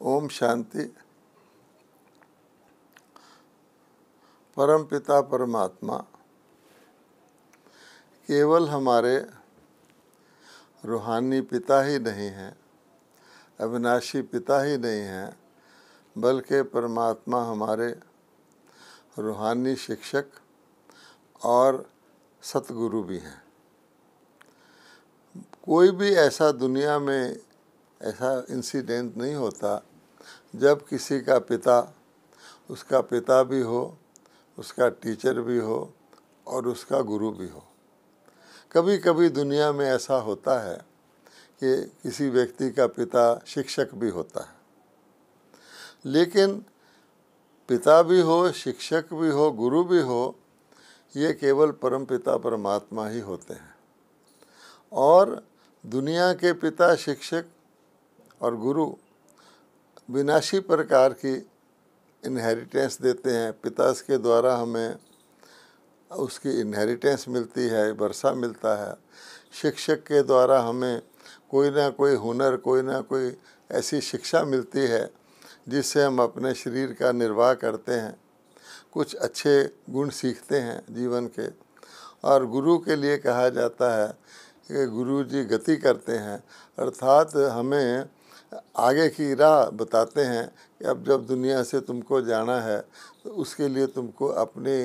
ओम शांति परम पिता परमात्मा केवल हमारे रूहानी पिता ही नहीं हैं अविनाशी पिता ही नहीं हैं बल्कि परमात्मा हमारे रूहानी शिक्षक और सतगुरु भी हैं कोई भी ऐसा दुनिया में ऐसा इंसिडेंट नहीं होता जब किसी का पिता उसका पिता भी हो उसका टीचर भी हो और उसका गुरु भी हो कभी कभी दुनिया में ऐसा होता है कि किसी व्यक्ति का पिता शिक्षक भी होता है लेकिन पिता भी हो शिक्षक भी हो गुरु भी हो ये केवल परम पिता परमात्मा ही होते हैं और दुनिया के पिता शिक्षक और गुरु विनाशी प्रकार की इनहेरिटेंस देते हैं पिता के द्वारा हमें उसकी इनहेरिटेंस मिलती है वर्षा मिलता है शिक्षक के द्वारा हमें कोई ना कोई हुनर कोई ना कोई ऐसी शिक्षा मिलती है जिससे हम अपने शरीर का निर्वाह करते हैं कुछ अच्छे गुण सीखते हैं जीवन के और गुरु के लिए कहा जाता है कि गुरु जी गति करते हैं अर्थात हमें आगे की राह बताते हैं कि अब जब दुनिया से तुमको जाना है तो उसके लिए तुमको अपने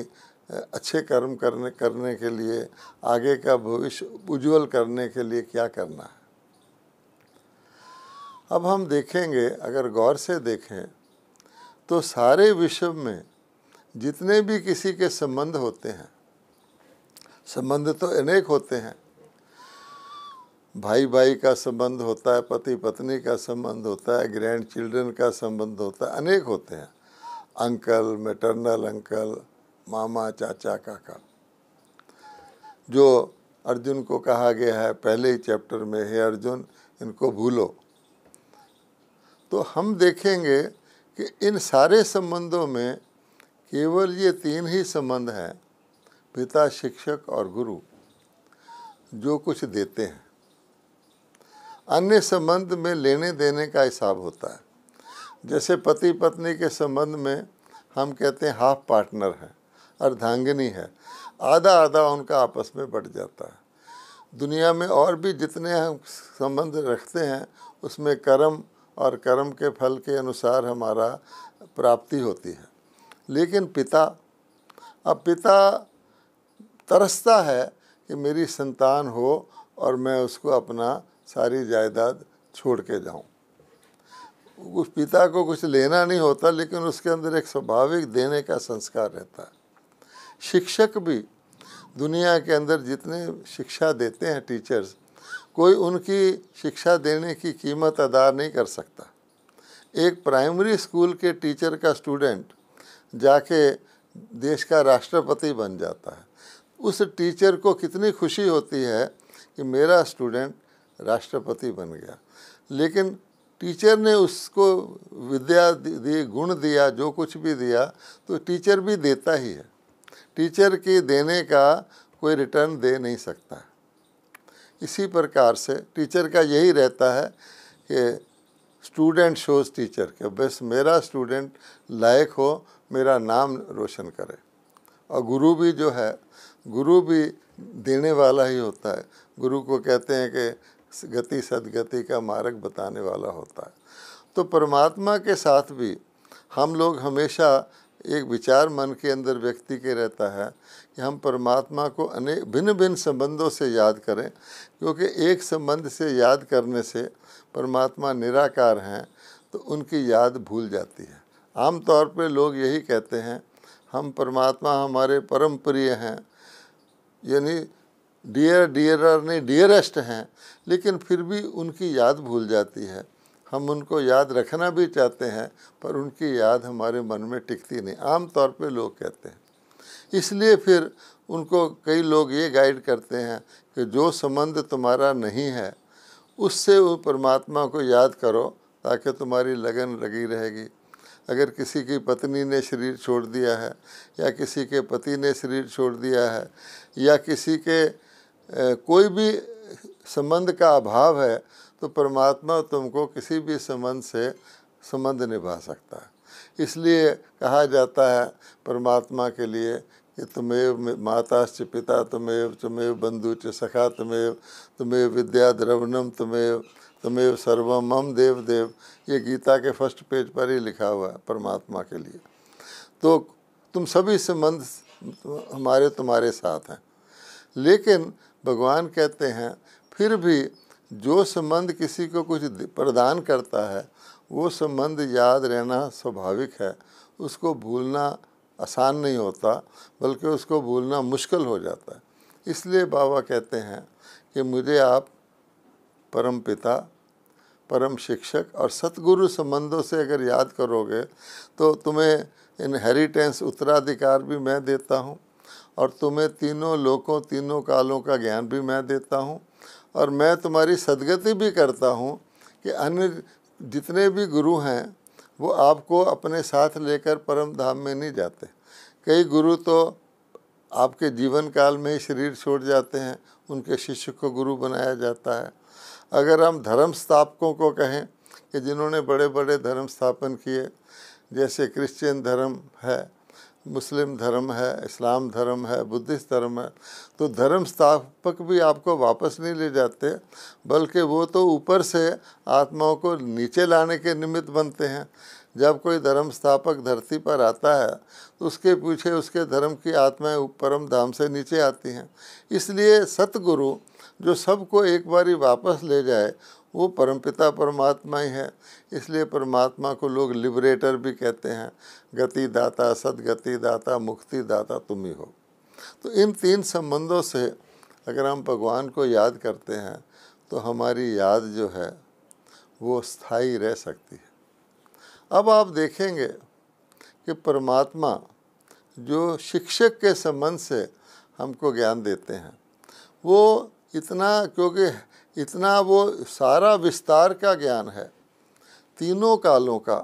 अच्छे कर्म करने करने के लिए आगे का भविष्य उज्जवल करने के लिए क्या करना है अब हम देखेंगे अगर गौर से देखें तो सारे विश्व में जितने भी किसी के संबंध होते हैं संबंध तो अनेक होते हैं भाई भाई का संबंध होता है पति पत्नी का संबंध होता है ग्रैंड चिल्ड्रन का संबंध होता है अनेक होते हैं अंकल मेटरनल अंकल मामा चाचा काका जो अर्जुन को कहा गया है पहले ही चैप्टर में हे अर्जुन इनको भूलो तो हम देखेंगे कि इन सारे संबंधों में केवल ये तीन ही संबंध हैं पिता शिक्षक और गुरु जो कुछ देते हैं अन्य संबंध में लेने देने का हिसाब होता है जैसे पति पत्नी के संबंध में हम कहते हैं हाफ पार्टनर है अर्धांगिनी है आधा आधा उनका आपस में बढ़ जाता है दुनिया में और भी जितने हम संबंध रखते हैं उसमें कर्म और कर्म के फल के अनुसार हमारा प्राप्ति होती है लेकिन पिता अब पिता तरसता है कि मेरी संतान हो और मैं उसको अपना सारी जायदाद छोड़ के जाऊँ उस पिता को कुछ लेना नहीं होता लेकिन उसके अंदर एक स्वाभाविक देने का संस्कार रहता है शिक्षक भी दुनिया के अंदर जितने शिक्षा देते हैं टीचर्स कोई उनकी शिक्षा देने की कीमत अदा नहीं कर सकता एक प्राइमरी स्कूल के टीचर का स्टूडेंट जाके देश का राष्ट्रपति बन जाता है उस टीचर को कितनी खुशी होती है कि मेरा स्टूडेंट राष्ट्रपति बन गया लेकिन टीचर ने उसको विद्या दी गुण दिया जो कुछ भी दिया तो टीचर भी देता ही है टीचर के देने का कोई रिटर्न दे नहीं सकता इसी प्रकार से टीचर का यही रहता है कि स्टूडेंट शोज टीचर के बस मेरा स्टूडेंट लायक हो मेरा नाम रोशन करे और गुरु भी जो है गुरु भी देने वाला ही होता है गुरु को कहते हैं कि गति सदगति का मार्ग बताने वाला होता है तो परमात्मा के साथ भी हम लोग हमेशा एक विचार मन के अंदर व्यक्ति के रहता है कि हम परमात्मा को अनेक भिन्न भिन्न संबंधों से याद करें क्योंकि एक संबंध से याद करने से परमात्मा निराकार हैं तो उनकी याद भूल जाती है आमतौर पर लोग यही कहते हैं हम परमात्मा हमारे परम प्रिय हैं यानी डियर डियरर नहीं डियरेस्ट हैं लेकिन फिर भी उनकी याद भूल जाती है हम उनको याद रखना भी चाहते हैं पर उनकी याद हमारे मन में टिकती नहीं आम तौर पे लोग कहते हैं इसलिए फिर उनको कई लोग ये गाइड करते हैं कि जो संबंध तुम्हारा नहीं है उससे वो परमात्मा को याद करो ताकि तुम्हारी लगन लगी रहेगी अगर किसी की पत्नी ने शरीर छोड़ दिया है या किसी के पति ने शरीर छोड़ दिया है या किसी के कोई भी संबंध का अभाव है तो परमात्मा तुमको किसी भी संबंध से संबंध निभा सकता है इसलिए कहा जाता है परमात्मा के लिए कि तुम्हें माता च पिता तुम्हें तुम्हें बंधु च सखा तुम्हें तुम्हें विद्या द्रवणम तुम्हें तुम्हें सर्वम मम देव देव ये गीता के फर्स्ट पेज पर ही लिखा हुआ है परमात्मा के लिए तो तुम सभी संबंध हमारे तुम्हारे साथ हैं लेकिन भगवान कहते हैं फिर भी जो संबंध किसी को कुछ प्रदान करता है वो संबंध याद रहना स्वाभाविक है उसको भूलना आसान नहीं होता बल्कि उसको भूलना मुश्किल हो जाता है इसलिए बाबा कहते हैं कि मुझे आप परम पिता परम शिक्षक और सतगुरु संबंधों से अगर याद करोगे तो तुम्हें इनहेरिटेंस उत्तराधिकार भी मैं देता हूँ और तुम्हें तीनों लोकों तीनों कालों का ज्ञान भी मैं देता हूँ और मैं तुम्हारी सदगति भी करता हूँ कि अन्य जितने भी गुरु हैं वो आपको अपने साथ लेकर परम धाम में नहीं जाते कई गुरु तो आपके जीवन काल में ही शरीर छोड़ जाते हैं उनके शिष्य को गुरु बनाया जाता है अगर हम धर्म स्थापकों को कहें कि जिन्होंने बड़े बड़े धर्म स्थापन किए जैसे क्रिश्चियन धर्म है मुस्लिम धर्म है इस्लाम धर्म है बुद्धिस्ट धर्म है तो धर्म स्थापक भी आपको वापस नहीं ले जाते बल्कि वो तो ऊपर से आत्माओं को नीचे लाने के निमित्त बनते हैं जब कोई धर्म स्थापक धरती पर आता है तो उसके पीछे उसके धर्म की आत्माएं परम धाम से नीचे आती हैं इसलिए सतगुरु जो सबको एक बारी वापस ले जाए वो परमपिता परमात्मा ही है इसलिए परमात्मा को लोग लिबरेटर भी कहते हैं गति दाता सदगति दाता मुक्ति दाता तुम ही हो तो इन तीन संबंधों से अगर हम भगवान को याद करते हैं तो हमारी याद जो है वो स्थायी रह सकती है अब आप देखेंगे कि परमात्मा जो शिक्षक के संबंध से हमको ज्ञान देते हैं वो इतना क्योंकि इतना वो सारा विस्तार का ज्ञान है तीनों कालों का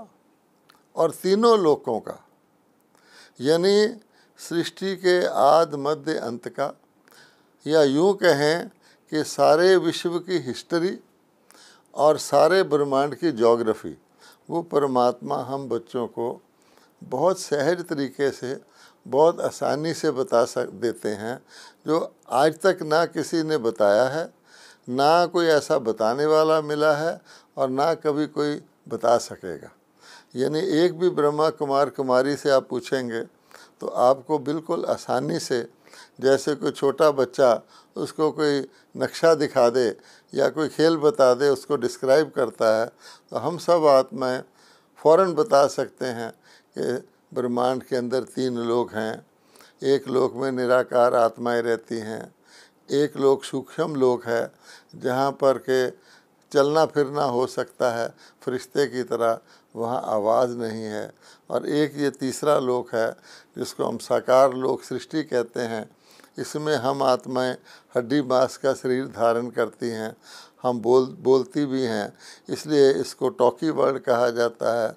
और तीनों लोकों का यानी सृष्टि के आद मध्य अंत का या यूँ कहें कि सारे विश्व की हिस्ट्री और सारे ब्रह्मांड की ज्योग्राफी वो परमात्मा हम बच्चों को बहुत सहज तरीके से बहुत आसानी से बता सक देते हैं जो आज तक ना किसी ने बताया है ना कोई ऐसा बताने वाला मिला है और ना कभी कोई बता सकेगा यानी एक भी ब्रह्मा कुमार कुमारी से आप पूछेंगे तो आपको बिल्कुल आसानी से जैसे कोई छोटा बच्चा उसको कोई नक्शा दिखा दे या कोई खेल बता दे उसको डिस्क्राइब करता है तो हम सब आत्माएँ फ़ौर बता सकते हैं कि ब्रह्मांड के अंदर तीन लोग हैं एक लोक में निराकार आत्माएं रहती हैं एक लोक सूक्ष्म लोक है जहाँ पर के चलना फिरना हो सकता है फरिश्ते की तरह वहाँ आवाज़ नहीं है और एक ये तीसरा लोक है जिसको हम साकार लोक सृष्टि कहते हैं इसमें हम आत्माएं हड्डी मांस का शरीर धारण करती हैं हम बोल बोलती भी हैं इसलिए इसको टॉकी वर्ड कहा जाता है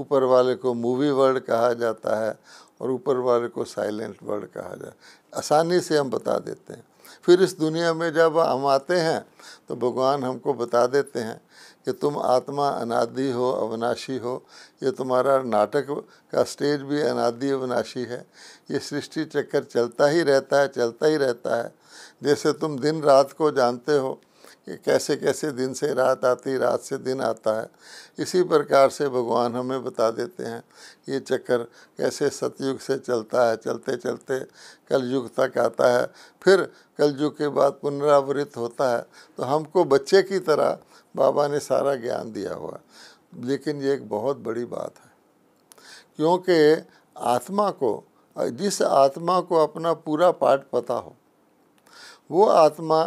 ऊपर वाले को मूवी वर्ड कहा जाता है और ऊपर वाले को साइलेंट वर्ड कहा जाता है आसानी से हम बता देते हैं फिर इस दुनिया में जब हम आते हैं तो भगवान हमको बता देते हैं कि तुम आत्मा अनादि हो अविनाशी हो ये तुम्हारा नाटक का स्टेज भी अनादि अविनाशी है ये सृष्टि चक्कर चलता ही रहता है चलता ही रहता है जैसे तुम दिन रात को जानते हो कि कैसे कैसे दिन से रात आती रात से दिन आता है इसी प्रकार से भगवान हमें बता देते हैं ये चक्कर कैसे सतयुग से चलता है चलते चलते कलयुग तक आता है फिर कलयुग के बाद पुनरावृत होता है तो हमको बच्चे की तरह बाबा ने सारा ज्ञान दिया हुआ लेकिन ये एक बहुत बड़ी बात है क्योंकि आत्मा को जिस आत्मा को अपना पूरा पाठ पता हो वो आत्मा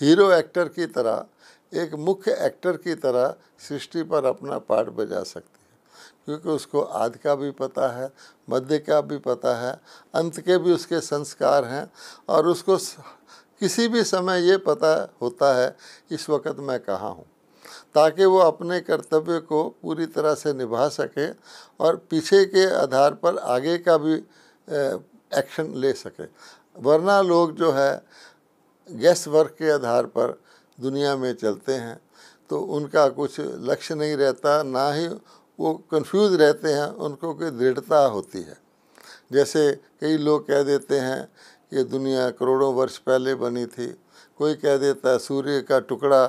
हीरो एक्टर की तरह एक मुख्य एक्टर की तरह सृष्टि पर अपना पार्ट बजा सकती है क्योंकि उसको आदि का भी पता है मध्य का भी पता है अंत के भी उसके संस्कार हैं और उसको किसी भी समय ये पता होता है इस वक्त मैं कहाँ हूँ ताकि वो अपने कर्तव्य को पूरी तरह से निभा सके और पीछे के आधार पर आगे का भी एक्शन ले सके वरना लोग जो है गैस वर्क के आधार पर दुनिया में चलते हैं तो उनका कुछ लक्ष्य नहीं रहता ना ही वो कंफ्यूज रहते हैं उनको कोई दृढ़ता होती है जैसे कई लोग कह देते हैं कि दुनिया करोड़ों वर्ष पहले बनी थी कोई कह देता है सूर्य का टुकड़ा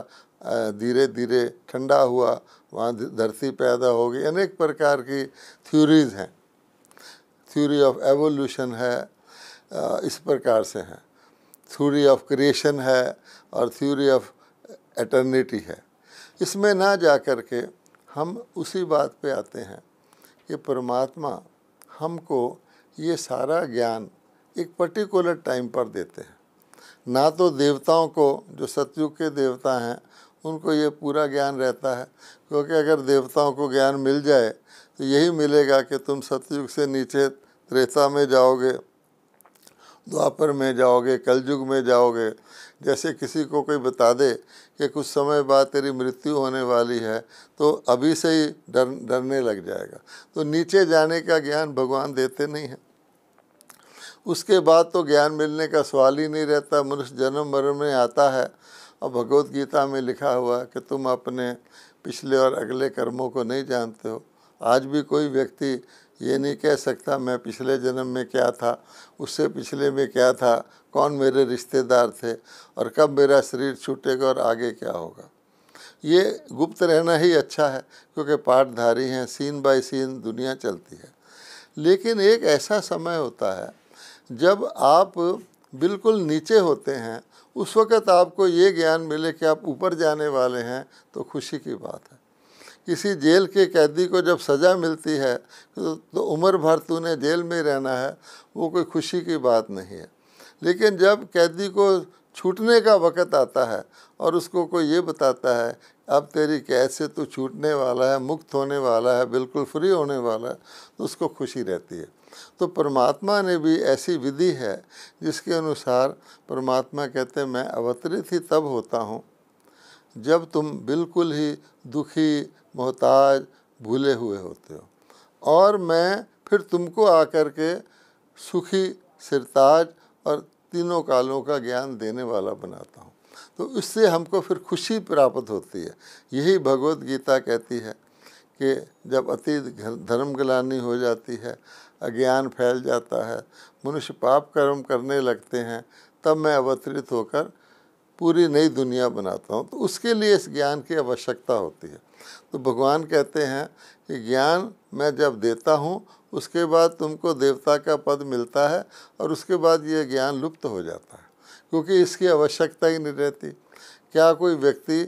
धीरे धीरे ठंडा हुआ वहाँ धरती पैदा हो गई अनेक प्रकार की थ्योरीज हैं थ्योरी ऑफ एवोल्यूशन है इस प्रकार से हैं थ्योरी ऑफ क्रिएशन है और थ्योरी ऑफ एटर्निटी है इसमें ना जा कर के हम उसी बात पे आते हैं कि परमात्मा हमको ये सारा ज्ञान एक पर्टिकुलर टाइम पर देते हैं ना तो देवताओं को जो सतयुग के देवता हैं उनको ये पूरा ज्ञान रहता है क्योंकि अगर देवताओं को ज्ञान मिल जाए तो यही मिलेगा कि तुम सतयुग से नीचे त्रेता में जाओगे द्वापर में जाओगे कलयुग में जाओगे जैसे किसी को कोई बता दे कि कुछ समय बाद तेरी मृत्यु होने वाली है तो अभी से ही डर डरने लग जाएगा तो नीचे जाने का ज्ञान भगवान देते नहीं हैं उसके बाद तो ज्ञान मिलने का सवाल ही नहीं रहता मनुष्य जन्म मरण में आता है और भगवत गीता में लिखा हुआ कि तुम अपने पिछले और अगले कर्मों को नहीं जानते हो आज भी कोई व्यक्ति ये नहीं कह सकता मैं पिछले जन्म में क्या था उससे पिछले में क्या था कौन मेरे रिश्तेदार थे और कब मेरा शरीर छूटेगा और आगे क्या होगा ये गुप्त रहना ही अच्छा है क्योंकि पाठधारी हैं सीन बाय सीन दुनिया चलती है लेकिन एक ऐसा समय होता है जब आप बिल्कुल नीचे होते हैं उस वक़्त आपको ये ज्ञान मिले कि आप ऊपर जाने वाले हैं तो खुशी की बात है किसी जेल के कैदी को जब सज़ा मिलती है तो, तो उम्र भर तूने जेल में रहना है वो कोई खुशी की बात नहीं है लेकिन जब कैदी को छूटने का वक़्त आता है और उसको कोई ये बताता है अब तेरी कैद से तू छूटने वाला है मुक्त होने वाला है बिल्कुल फ्री होने वाला है तो उसको खुशी रहती है तो परमात्मा ने भी ऐसी विधि है जिसके अनुसार परमात्मा कहते हैं मैं अवतरित ही तब होता हूँ जब तुम बिल्कुल ही दुखी मोहताज भूले हुए होते हो और मैं फिर तुमको आकर के सुखी सिरताज और तीनों कालों का ज्ञान देने वाला बनाता हूँ तो इससे हमको फिर खुशी प्राप्त होती है यही भगवत गीता कहती है कि जब अति धर्म गलानी हो जाती है अज्ञान फैल जाता है मनुष्य पाप कर्म करने लगते हैं तब मैं अवतरित होकर पूरी नई दुनिया बनाता हूँ तो उसके लिए इस ज्ञान की आवश्यकता होती है तो भगवान कहते हैं कि ज्ञान मैं जब देता हूँ उसके बाद तुमको देवता का पद मिलता है और उसके बाद ये ज्ञान लुप्त हो जाता है क्योंकि इसकी आवश्यकता ही नहीं रहती क्या कोई व्यक्ति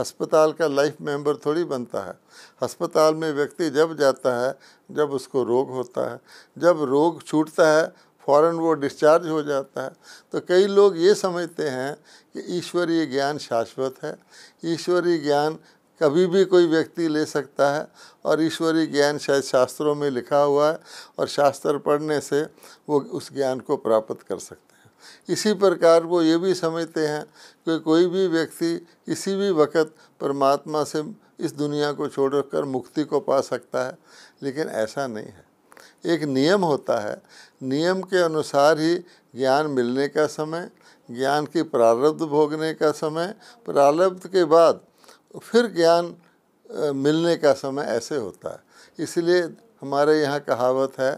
अस्पताल का लाइफ मेंबर थोड़ी बनता है अस्पताल में व्यक्ति जब जाता है जब उसको रोग होता है जब रोग छूटता है फ़ौरन वो डिस्चार्ज हो जाता है तो कई लोग ये समझते हैं कि ईश्वरीय ज्ञान शाश्वत है ईश्वरीय ज्ञान कभी भी कोई व्यक्ति ले सकता है और ईश्वरीय ज्ञान शायद शास्त्रों में लिखा हुआ है और शास्त्र पढ़ने से वो उस ज्ञान को प्राप्त कर सकते हैं इसी प्रकार वो ये भी समझते हैं कि कोई भी व्यक्ति किसी भी वक़्त परमात्मा से इस दुनिया को छोड़कर मुक्ति को पा सकता है लेकिन ऐसा नहीं है एक नियम होता है नियम के अनुसार ही ज्ञान मिलने का समय ज्ञान की प्रारब्ध भोगने का समय प्रारब्ध के बाद फिर ज्ञान मिलने का समय ऐसे होता है इसलिए हमारे यहाँ कहावत है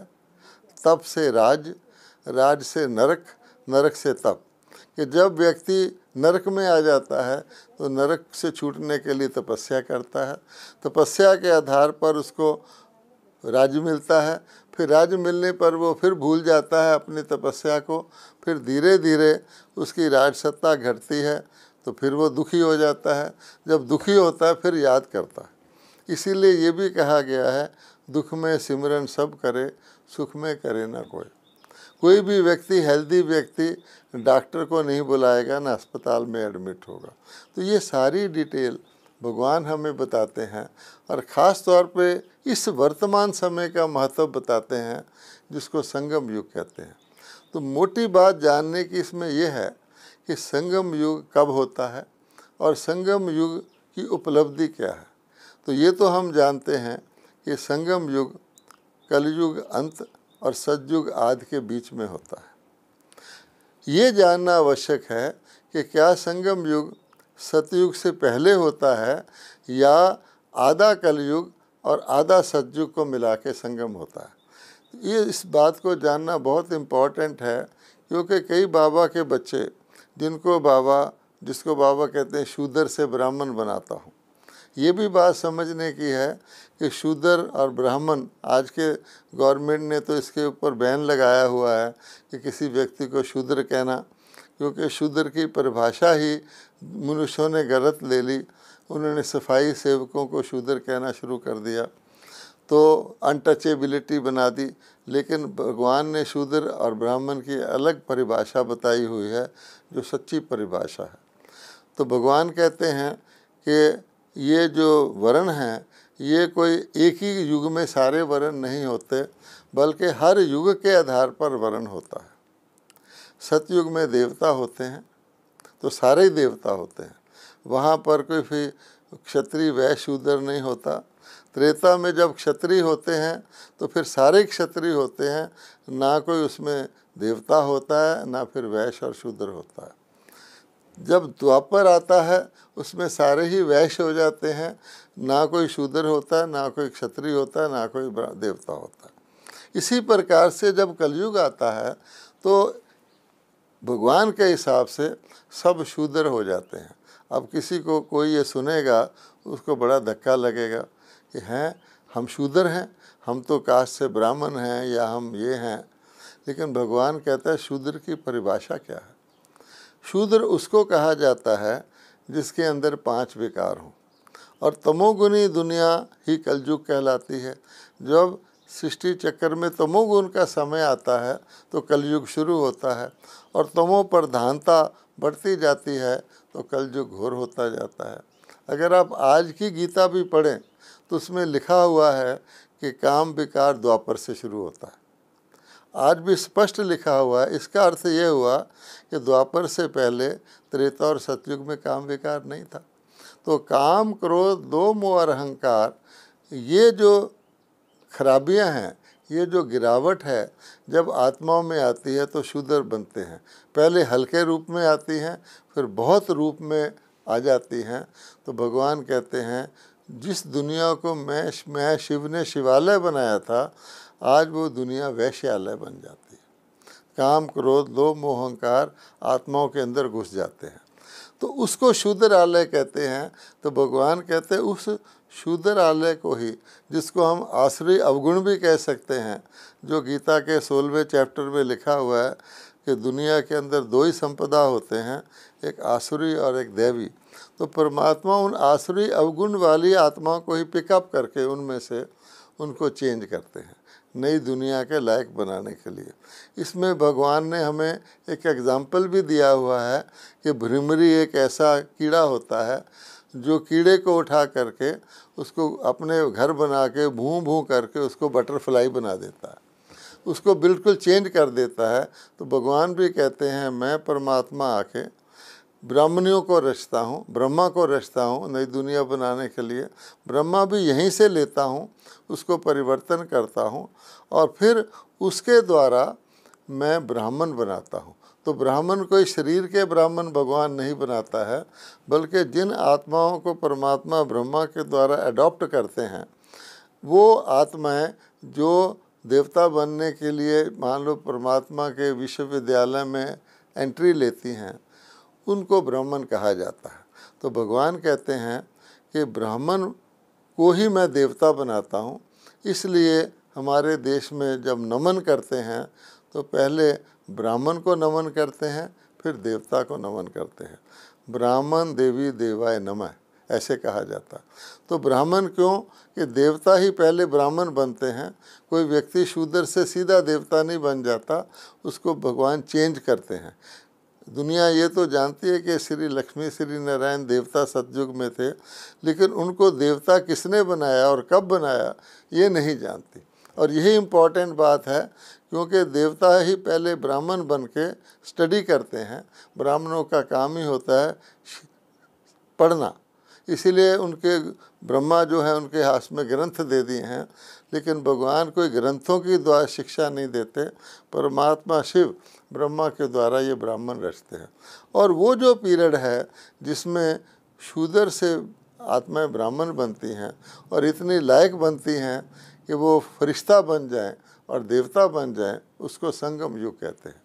तप से राज राज से नरक नरक से तप कि जब व्यक्ति नरक में आ जाता है तो नरक से छूटने के लिए तपस्या करता है तपस्या के आधार पर उसको राज्य मिलता है फिर राज्य मिलने पर वो फिर भूल जाता है अपनी तपस्या को फिर धीरे धीरे उसकी राजसत्ता घटती है तो फिर वो दुखी हो जाता है जब दुखी होता है फिर याद करता है इसीलिए ये भी कहा गया है दुख में सिमरन सब करे सुख में करे ना कोई कोई भी व्यक्ति हेल्दी व्यक्ति डॉक्टर को नहीं बुलाएगा ना अस्पताल में एडमिट होगा तो ये सारी डिटेल भगवान हमें बताते हैं और ख़ास तौर पे इस वर्तमान समय का महत्व बताते हैं जिसको संगम युग कहते हैं तो मोटी बात जानने की इसमें यह है कि संगम युग कब होता है और संगम युग की उपलब्धि क्या है तो ये तो हम जानते हैं कि संगम युग कलयुग अंत और सतयुग आदि के बीच में होता है ये जानना आवश्यक है कि क्या संगम युग सतयुग से पहले होता है या आधा कलयुग और आधा सतयुग को मिला के संगम होता है ये इस बात को जानना बहुत इम्पॉर्टेंट है क्योंकि कई बाबा के बच्चे जिनको बाबा जिसको बाबा कहते हैं शूदर से ब्राह्मण बनाता हूँ ये भी बात समझने की है कि शूदर और ब्राह्मण आज के गवर्नमेंट ने तो इसके ऊपर बैन लगाया हुआ है कि किसी व्यक्ति को शूद्र कहना क्योंकि शूद्र की परिभाषा ही मनुष्यों ने गलत ले ली उन्होंने सफाई सेवकों को शूद्र कहना शुरू कर दिया तो अनटचेबिलिटी बना दी लेकिन भगवान ने शूद्र और ब्राह्मण की अलग परिभाषा बताई हुई है जो सच्ची परिभाषा है तो भगवान कहते हैं कि ये जो वर्ण हैं ये कोई एक ही युग में सारे वर्ण नहीं होते बल्कि हर युग के आधार पर वर्ण होता है सतयुग में देवता होते हैं तो सारे ही देवता होते हैं वहाँ पर कोई फिर क्षत्रिय वैश्यूदर नहीं होता त्रेता में जब क्षत्रिय होते हैं तो फिर सारे क्षत्रिय होते हैं ना कोई उसमें देवता होता है ना फिर वैश्य और शूद्र होता है जब द्वापर आता है उसमें सारे ही वैश्य हो जाते हैं ना कोई शूद्र होता है ना कोई क्षत्रिय होता है ना कोई देवता होता है इसी प्रकार से जब कलयुग आता है तो भगवान के हिसाब से सब शूद्र हो जाते हैं अब किसी को कोई ये सुनेगा उसको बड़ा धक्का लगेगा कि हैं हम शूद्र हैं हम तो कास्ट से ब्राह्मण हैं या हम ये हैं लेकिन भगवान कहता है शूद्र की परिभाषा क्या है शूद्र उसको कहा जाता है जिसके अंदर पांच विकार हों और तमोगुणी दुनिया ही कलयुग कहलाती है जब सृष्टि चक्कर में तमोगुण का समय आता है तो कलयुग शुरू होता है और तमो प्रधानता बढ़ती जाती है तो कलयुग घोर होता जाता है अगर आप आज की गीता भी पढ़ें तो उसमें लिखा हुआ है कि काम विकार द्वापर से शुरू होता है आज भी स्पष्ट लिखा हुआ है इसका अर्थ ये हुआ कि द्वापर से पहले त्रेता और सतयुग में काम विकार नहीं था तो काम क्रोध दो मोह और अहंकार ये जो खराबियां हैं ये जो गिरावट है जब आत्माओं में आती है तो शूदर बनते हैं पहले हल्के रूप में आती हैं फिर बहुत रूप में आ जाती हैं तो भगवान कहते हैं जिस दुनिया को मैं मैं शिव ने शिवालय बनाया था आज वो दुनिया वैश्यालय बन जाती है काम क्रोध दो मोहंकार आत्माओं के अंदर घुस जाते हैं तो उसको आलय कहते हैं तो भगवान कहते हैं उस आलय को ही जिसको हम आश्रय अवगुण भी कह सकते हैं जो गीता के सोलहवें चैप्टर में लिखा हुआ है कि दुनिया के अंदर दो ही संपदा होते हैं एक आसुरी और एक देवी तो परमात्मा उन आसुरी अवगुण वाली आत्माओं को ही पिकअप करके उनमें से उनको चेंज करते हैं नई दुनिया के लायक बनाने के लिए इसमें भगवान ने हमें एक एग्जाम्पल भी दिया हुआ है कि भ्रिमरी एक ऐसा कीड़ा होता है जो कीड़े को उठा करके उसको अपने घर बना के भूँ भूँ करके उसको बटरफ्लाई बना देता है उसको बिल्कुल चेंज कर देता है तो भगवान भी कहते हैं मैं परमात्मा आके ब्राह्मणियों को रचता हूँ ब्रह्मा को रचता हूँ नई दुनिया बनाने के लिए ब्रह्मा भी यहीं से लेता हूँ उसको परिवर्तन करता हूँ और फिर उसके द्वारा मैं ब्राह्मण बनाता हूँ तो ब्राह्मण कोई शरीर के ब्राह्मण भगवान नहीं बनाता है बल्कि जिन आत्माओं को परमात्मा ब्रह्मा के द्वारा अडॉप्ट करते हैं वो आत्माएँ जो देवता बनने के लिए मान लो परमात्मा के विश्वविद्यालय में एंट्री लेती हैं उनको ब्राह्मण कहा जाता है तो भगवान कहते हैं कि ब्राह्मण को ही मैं देवता बनाता हूँ इसलिए हमारे देश में जब नमन करते हैं तो पहले ब्राह्मण को नमन करते हैं फिर देवता को नमन करते हैं ब्राह्मण देवी देवाय नमः ऐसे कहा जाता तो ब्राह्मण क्यों कि देवता ही पहले ब्राह्मण बनते हैं कोई व्यक्ति शूद्र से सीधा देवता नहीं बन जाता उसको भगवान चेंज करते हैं दुनिया ये तो जानती है कि श्री लक्ष्मी श्री नारायण देवता सतयुग में थे लेकिन उनको देवता किसने बनाया और कब बनाया ये नहीं जानती और यही इम्पॉर्टेंट बात है क्योंकि देवता ही पहले ब्राह्मण बन के स्टडी करते हैं ब्राह्मणों का काम ही होता है पढ़ना इसीलिए उनके ब्रह्मा जो है उनके हाथ में ग्रंथ दे दिए हैं लेकिन भगवान कोई ग्रंथों की द्वारा शिक्षा नहीं देते परमात्मा शिव ब्रह्मा के द्वारा ये ब्राह्मण रचते हैं और वो जो पीरियड है जिसमें शूदर से आत्माएं ब्राह्मण बनती हैं और इतनी लायक बनती हैं कि वो फरिश्ता बन जाएं और देवता बन जाएं उसको संगम युग कहते हैं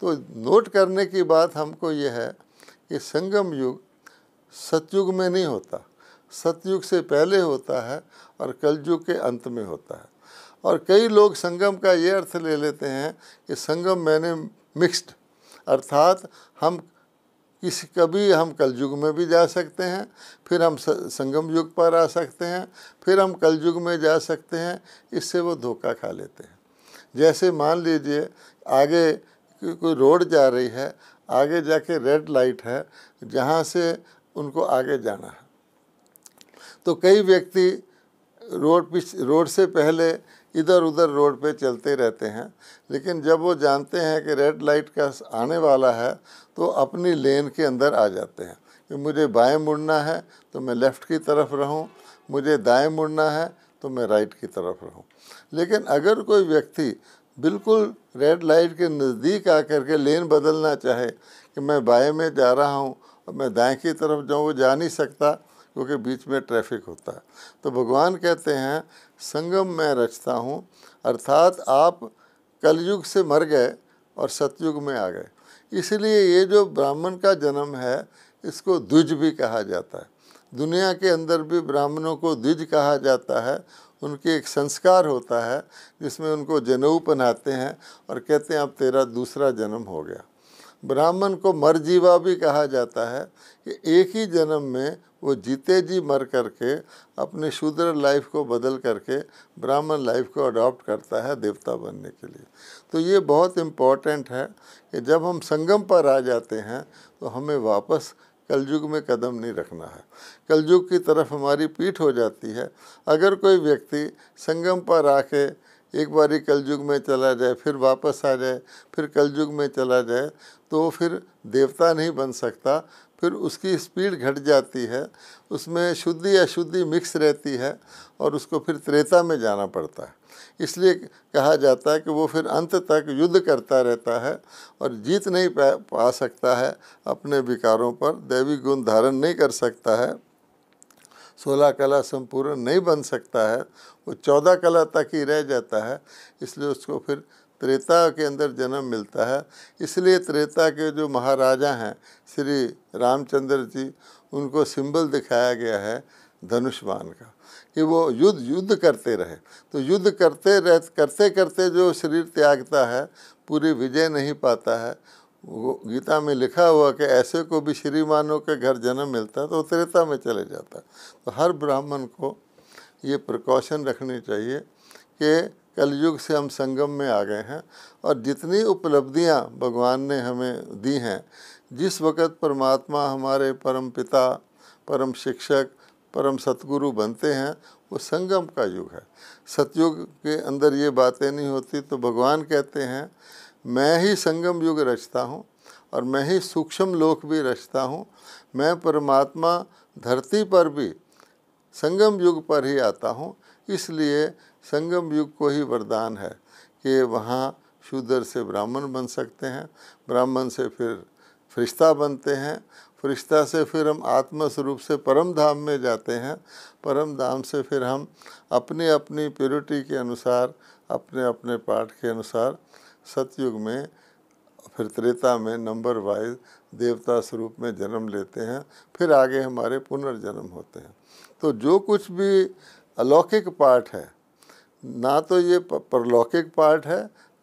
तो नोट करने की बात हमको ये है कि संगम युग सतयुग में नहीं होता सतयुग से पहले होता है और कलयुग के अंत में होता है और कई लोग संगम का ये अर्थ ले लेते हैं कि संगम मैंने मिक्स्ड अर्थात हम किसी कभी हम कलयुग में भी जा सकते हैं फिर हम संगम युग पर आ सकते हैं फिर हम कलयुग में जा सकते हैं इससे वो धोखा खा लेते हैं जैसे मान लीजिए आगे कोई रोड जा रही है आगे जाके रेड लाइट है जहाँ से उनको आगे जाना है तो कई व्यक्ति रोड पिछ रोड से पहले इधर उधर रोड पे चलते रहते हैं लेकिन जब वो जानते हैं कि रेड लाइट का आने वाला है तो अपनी लेन के अंदर आ जाते हैं कि मुझे बाएं मुड़ना है तो मैं लेफ़्ट की तरफ रहूं मुझे दाएं मुड़ना है तो मैं राइट की तरफ रहूं लेकिन अगर कोई व्यक्ति बिल्कुल रेड लाइट के नज़दीक कर के लेन बदलना चाहे कि मैं बाएँ में जा रहा हूँ और मैं दाएँ की तरफ जाऊँ वो जा नहीं सकता क्योंकि बीच में ट्रैफिक होता है तो भगवान कहते हैं संगम मैं रचता हूँ अर्थात आप कलयुग से मर गए और सतयुग में आ गए इसलिए ये जो ब्राह्मण का जन्म है इसको द्विज भी कहा जाता है दुनिया के अंदर भी ब्राह्मणों को द्विज कहा जाता है उनके एक संस्कार होता है जिसमें उनको जनेऊ पहनाते हैं और कहते हैं अब तेरा दूसरा जन्म हो गया ब्राह्मण को मर जीवा भी कहा जाता है कि एक ही जन्म में वो जीते जी मर करके अपने शूद्र लाइफ को बदल करके ब्राह्मण लाइफ को अडॉप्ट करता है देवता बनने के लिए तो ये बहुत इम्पॉर्टेंट है कि जब हम संगम पर आ जाते हैं तो हमें वापस कलयुग में कदम नहीं रखना है कलयुग की तरफ हमारी पीठ हो जाती है अगर कोई व्यक्ति संगम पर आके एक बार ही कलयुग में चला जाए फिर वापस आ जाए फिर कलयुग में चला जाए तो फिर देवता नहीं बन सकता फिर उसकी स्पीड घट जाती है उसमें शुद्धि अशुद्धि मिक्स रहती है और उसको फिर त्रेता में जाना पड़ता है इसलिए कहा जाता है कि वो फिर अंत तक युद्ध करता रहता है और जीत नहीं पा, पा सकता है अपने विकारों पर दैवी गुण धारण नहीं कर सकता है सोलह कला संपूर्ण नहीं बन सकता है वो चौदह कला तक ही रह जाता है इसलिए उसको फिर त्रेता के अंदर जन्म मिलता है इसलिए त्रेता के जो महाराजा हैं श्री रामचंद्र जी उनको सिंबल दिखाया गया है धनुष्मान का कि वो युद्ध युद्ध करते रहे तो युद्ध करते रह करते करते जो शरीर त्यागता है पूरी विजय नहीं पाता है वो गीता में लिखा हुआ कि ऐसे को भी श्रीमानों के घर जन्म मिलता है तो त्रेता में चले जाता है तो हर ब्राह्मण को ये प्रिकॉशन रखनी चाहिए कि कलयुग से हम संगम में आ गए हैं और जितनी उपलब्धियां भगवान ने हमें दी हैं जिस वक़्त परमात्मा हमारे परम पिता परम शिक्षक परम सतगुरु बनते हैं वो संगम का युग है सतयुग के अंदर ये बातें नहीं होती तो भगवान कहते हैं मैं ही संगम युग रचता हूँ और मैं ही सूक्ष्म लोक भी रचता हूँ मैं परमात्मा धरती पर भी संगम युग पर ही आता हूँ इसलिए संगम युग को ही वरदान है कि वहाँ शूद्र से ब्राह्मण बन सकते हैं ब्राह्मण से फिर फरिश्ता बनते हैं फरिश्ता से फिर हम आत्मस्वरूप से परम धाम में जाते हैं परम धाम से फिर हम अपने अपनी प्योरिटी के अनुसार अपने अपने पाठ के अनुसार सतयुग में फिर त्रेता में नंबर वाइज देवता स्वरूप में जन्म लेते हैं फिर आगे हमारे पुनर्जन्म होते हैं तो जो कुछ भी अलौकिक पार्ट है ना तो ये परलौकिक पार्ट है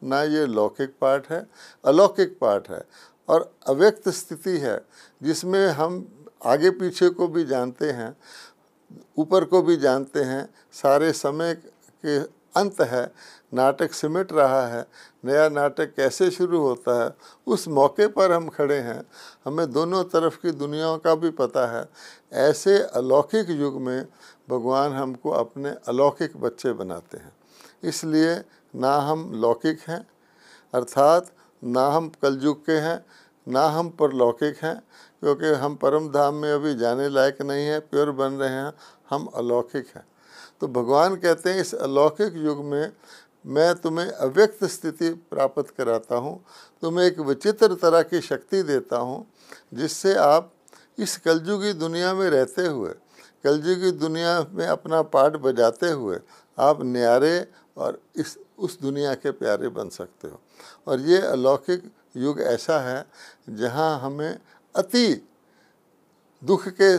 ना ये लौकिक पार्ट है अलौकिक पार्ट है और अव्यक्त स्थिति है जिसमें हम आगे पीछे को भी जानते हैं ऊपर को भी जानते हैं सारे समय के अंत है नाटक सिमट रहा है नया नाटक कैसे शुरू होता है उस मौके पर हम खड़े हैं हमें दोनों तरफ की दुनियाओं का भी पता है ऐसे अलौकिक युग में भगवान हमको अपने अलौकिक बच्चे बनाते हैं इसलिए ना हम लौकिक हैं अर्थात ना हम कलयुग के हैं ना हम परलौकिक हैं क्योंकि हम परम धाम में अभी जाने लायक नहीं हैं प्योर बन रहे हैं हम अलौकिक हैं तो भगवान कहते हैं इस अलौकिक युग में मैं तुम्हें अव्यक्त स्थिति प्राप्त कराता हूँ तुम्हें एक विचित्र तरह की शक्ति देता हूँ जिससे आप इस कलयुगी दुनिया में रहते हुए कलयुगी दुनिया में अपना पाठ बजाते हुए आप न्यारे और इस उस दुनिया के प्यारे बन सकते हो और ये अलौकिक युग ऐसा है जहाँ हमें अति दुख के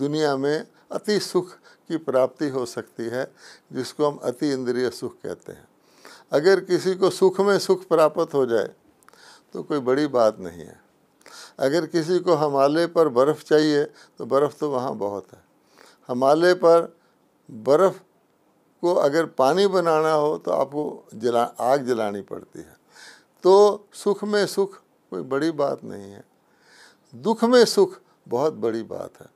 दुनिया में अति सुख की प्राप्ति हो सकती है जिसको हम अति इंद्रिय सुख कहते हैं अगर किसी को सुख में सुख प्राप्त हो जाए तो कोई बड़ी बात नहीं है अगर किसी को हमाले पर बर्फ़ चाहिए तो बर्फ़ तो वहाँ बहुत है हमाले पर बर्फ़ को अगर पानी बनाना हो तो आपको जला आग जलानी पड़ती है तो सुख में सुख कोई बड़ी बात नहीं है दुख में सुख बहुत बड़ी बात है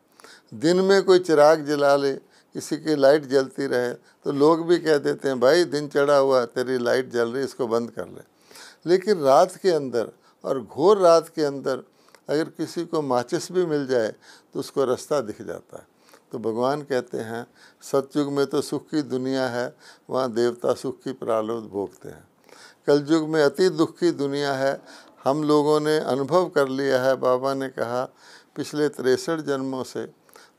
दिन में कोई चिराग जला ले किसी की लाइट जलती रहे तो लोग भी कह देते हैं भाई दिन चढ़ा हुआ तेरी लाइट जल रही इसको बंद कर ले लेकिन रात के अंदर और घोर रात के अंदर अगर किसी को माचिस भी मिल जाए तो उसको रास्ता दिख जाता है तो भगवान कहते हैं सतयुग में तो सुख की दुनिया है वहाँ देवता सुख की प्रालोभ भोगते हैं कलयुग में अति दुख की दुनिया है हम लोगों ने अनुभव कर लिया है बाबा ने कहा पिछले तिरसठ जन्मों से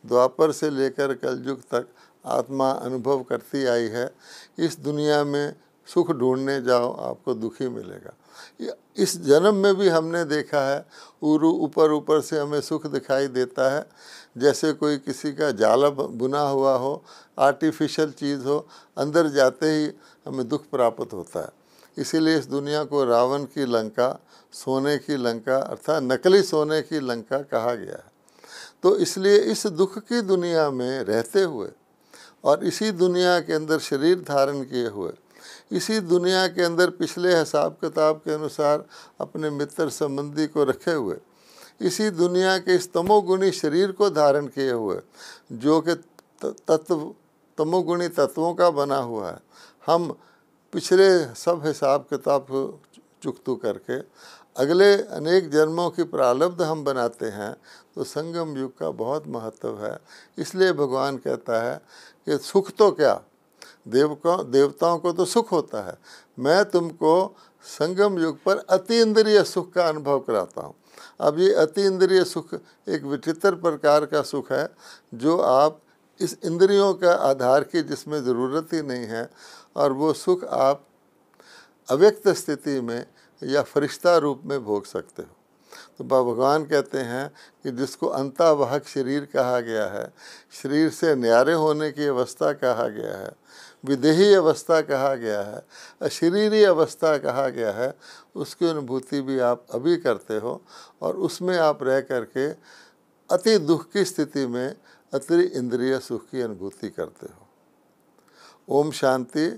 द्वापर से लेकर कलयुग तक आत्मा अनुभव करती आई है इस दुनिया में सुख ढूंढने जाओ आपको दुखी मिलेगा इस जन्म में भी हमने देखा है उरु ऊपर ऊपर से हमें सुख दिखाई देता है जैसे कोई किसी का जाला बुना हुआ हो आर्टिफिशियल चीज़ हो अंदर जाते ही हमें दुख प्राप्त होता है इसीलिए इस दुनिया को रावण की लंका सोने की लंका अर्थात नकली सोने की लंका कहा गया है तो इसलिए इस दुख की दुनिया में रहते हुए और इसी दुनिया के अंदर शरीर धारण किए हुए इसी दुनिया के अंदर पिछले हिसाब किताब के अनुसार अपने मित्र संबंधी को रखे हुए इसी दुनिया के इस तमोगुणी शरीर को धारण किए हुए जो कि तत्व तमोगुणी तत्वों का बना हुआ है हम पिछले सब हिसाब किताब को चुकतू करके अगले अनेक जन्मों की प्रारब्ध हम बनाते हैं तो संगम युग का बहुत महत्व है इसलिए भगवान कहता है कि सुख तो क्या देव को देवताओं को तो सुख होता है मैं तुमको संगम युग पर अति इंद्रिय सुख का अनुभव कराता हूँ अब ये अति इंद्रिय सुख एक विचित्र प्रकार का सुख है जो आप इस इंद्रियों का आधार की जिसमें ज़रूरत ही नहीं है और वो सुख आप अव्यक्त स्थिति में या फरिश्ता रूप में भोग सकते हो तो भगवान कहते हैं कि जिसको अंतावाहक शरीर कहा गया है शरीर से न्यारे होने की अवस्था कहा गया है विदेही अवस्था कहा गया है अशरीरी अवस्था कहा गया है उसकी अनुभूति भी आप अभी करते हो और उसमें आप रह करके अति दुख की स्थिति में अति इंद्रिय सुख की अनुभूति करते हो ओम शांति